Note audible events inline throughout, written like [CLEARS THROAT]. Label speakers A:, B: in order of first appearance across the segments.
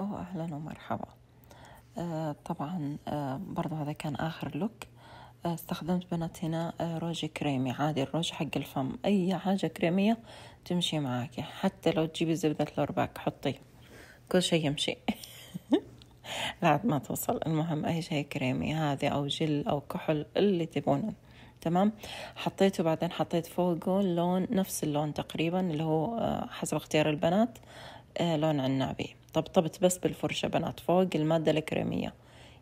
A: أوه أهلا ومرحبا آه طبعا آه برضو هذا كان آخر لوك آه استخدمت بنات هنا آه روج كريمي عادي الروج حق الفم أي حاجة كريمية تمشي معاكي يعني حتى لو تجيبي زبدة الأرباك حطي كل شيء يمشي [LAUGHS] لا ما توصل المهم أي شيء كريمي هذه أو جل أو كحل اللي تبونه تمام حطيته بعدين حطيت فوقه لون نفس اللون تقريبا اللي هو آه، حسب اختيار البنات آه، لون عنابي طبطبت بس بالفرشة بنات فوق المادة الكريمية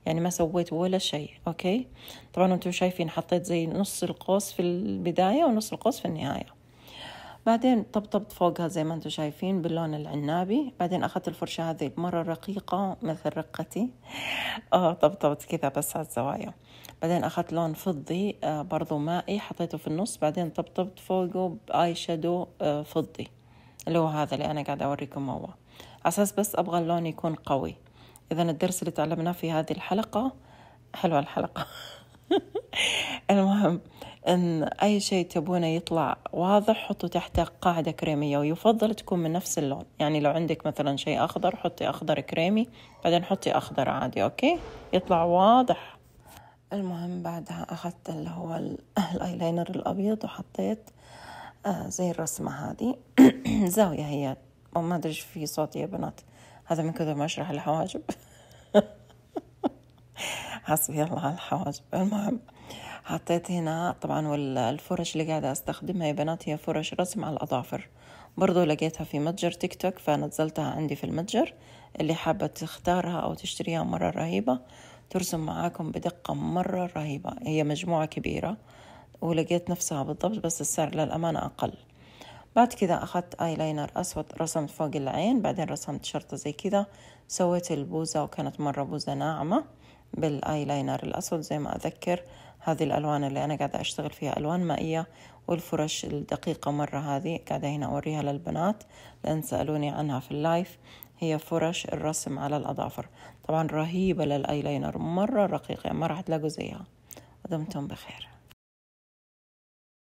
A: يعني ما سويت ولا شيء اوكي طبعا انتم شايفين حطيت زي نص القوس في البداية ونص القوس في النهاية بعدين طبطبت فوقها زي ما انتم شايفين باللون العنابي بعدين أخذت الفرشة هذه مرة رقيقة مثل رقتي آه طبطبت كذا بس على الزوايا بعدين أخذت لون فضي آه، برضو مائي حطيته في النص بعدين طبطبت فوقه بآي شادو آه، فضي اللي هو هذا اللي أنا قاعدة أوريكم هو أساس بس أبغى اللون يكون قوي إذا الدرس اللي تعلمناه في هذه الحلقة حلوة الحلقة [LAUGHS] المهم أن أي شيء تبونه يطلع واضح حطوا تحته قاعدة كريمية ويفضل تكون من نفس اللون يعني لو عندك مثلا شيء أخضر حطي أخضر كريمي بعدين حطي أخضر عادي أوكي يطلع واضح المهم بعدها أخذت اللي هو الأيلاينر الأبيض وحطيت آه زي الرسمة هذه [CLEARS THROAT] زاوية هي وما أدري في صوت يا بنات هذا من كثر ما أشرح الحواجب [LAUGHS] حسبي الله الحواجب المهم حطيت هنا طبعا والفرش اللي قاعدة أستخدمها يا بنات هي فرش رسم على الأظافر برضو لقيتها في متجر تيك توك فنزلتها عندي في المتجر اللي حابة تختارها أو تشتريها مرة رهيبة ترسم معاكم بدقة مرة رهيبة هي مجموعة كبيرة ولقيت نفسها بالضبط بس السعر للأمانة أقل بعد كذا أخذت آيلاينر أسود رسمت فوق العين بعدين رسمت شرطة زي كذا سويت البوزة وكانت مرة بوزة ناعمة بالايلاينر الاسود زي ما اذكر هذه الالوان اللي انا قاعده اشتغل فيها الوان مائيه والفرش الدقيقه مره هذه قاعده هنا اوريها للبنات لان سالوني عنها في اللايف هي فرش الرسم على الاظافر طبعا رهيبه للايلاينر مره رقيقه ما راح تلاقوا زيها ودمتم بخير